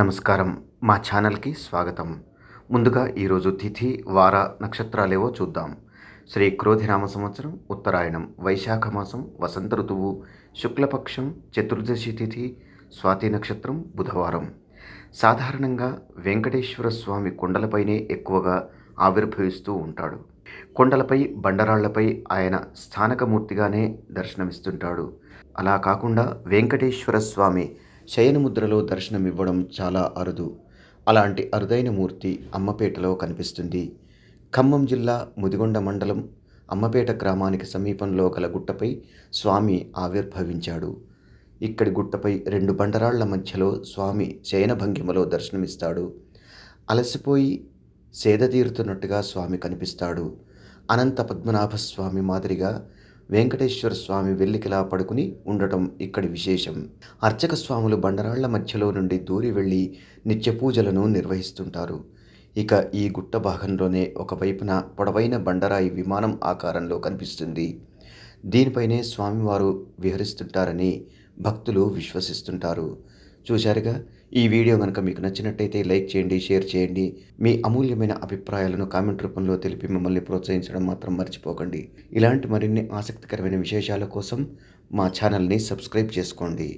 నమస్కారం మా ఛానల్కి స్వాగతం ముందుగా ఈరోజు తిథి వార నక్షత్రాలేవో చూద్దాం శ్రీ క్రోధినామ సంవత్సరం ఉత్తరాయణం వైశాఖ మాసం వసంత ఋతువు శుక్లపక్షం చతుర్దశి తిథి స్వాతి నక్షత్రం బుధవారం సాధారణంగా వెంకటేశ్వర స్వామి కొండలపైనే ఎక్కువగా ఆవిర్భవిస్తూ ఉంటాడు కొండలపై బండరాళ్లపై ఆయన స్థానకమూర్తిగానే దర్శనమిస్తుంటాడు అలా కాకుండా వెంకటేశ్వర స్వామి శయనముద్రలో దర్శనమివ్వడం చాలా అరుదు అలాంటి అరుదైన మూర్తి అమ్మపేటలో కనిపిస్తుంది ఖమ్మం జిల్లా ముదిగొండ మండలం అమ్మపేట గ్రామానికి సమీపంలో గల గుట్టపై స్వామి ఆవిర్భవించాడు ఇక్కడి గుట్టపై రెండు బండరాళ్ల మధ్యలో స్వామి శయనభంగిమలో దర్శనమిస్తాడు అలసిపోయి సేద తీరుతున్నట్టుగా స్వామి కనిపిస్తాడు అనంత పద్మనాభస్వామి మాదిరిగా వెంకటేశ్వర స్వామి వెల్లికిలా పడుకుని ఉండటం ఇక్కడి విశేషం అర్చక స్వాములు బండరాళ్ల మధ్యలో నుండి దూరి వెళ్ళి నిత్య పూజలను నిర్వహిస్తుంటారు ఇక ఈ గుట్ట భాగంలోనే ఒకవైపున పొడవైన బండరాయి విమానం ఆకారంలో కనిపిస్తుంది దీనిపైనే స్వామివారు విహరిస్తుంటారని భక్తులు విశ్వసిస్తుంటారు చూశారుగా ఈ వీడియో కనుక మీకు నచ్చినట్టయితే లైక్ చేయండి షేర్ చేయండి మీ అమూల్యమైన అభిప్రాయాలను కామెంట్ రూపంలో తెలిపి మిమ్మల్ని ప్రోత్సహించడం మాత్రం మర్చిపోకండి ఇలాంటి మరిన్ని ఆసక్తికరమైన విశేషాల కోసం మా ఛానల్ని సబ్స్క్రైబ్ చేసుకోండి